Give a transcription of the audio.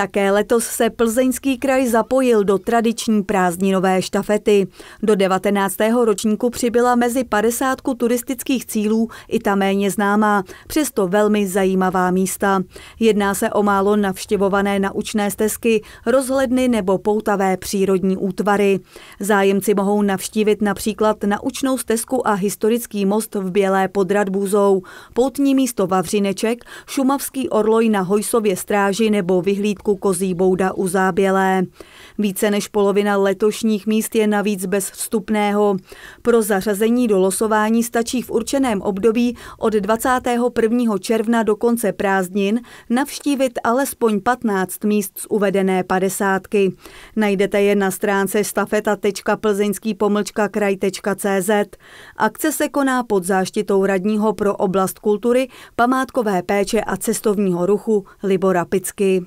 Také letos se plzeňský kraj zapojil do tradiční prázdninové štafety. Do 19. ročníku přibyla mezi 50 turistických cílů i ta méně známá, přesto velmi zajímavá místa. Jedná se o málo navštěvované naučné stezky, rozhledny nebo poutavé přírodní útvary. Zájemci mohou navštívit například naučnou stezku a historický most v Bělé pod Radbůzou, poutní místo Vavřineček, šumavský orloj na Hojsově stráži nebo vyhlídku parku Kozí bouda u Zábělé. Více než polovina letošních míst je navíc bez vstupného. Pro zařazení do losování stačí v určeném období od 21. června do konce prázdnin navštívit alespoň 15 míst z uvedené padesátky. Najdete je na stránce stafeta.plzeňský-kraj.cz. Akce se koná pod záštitou radního pro oblast kultury, památkové péče a cestovního ruchu Libora Picky.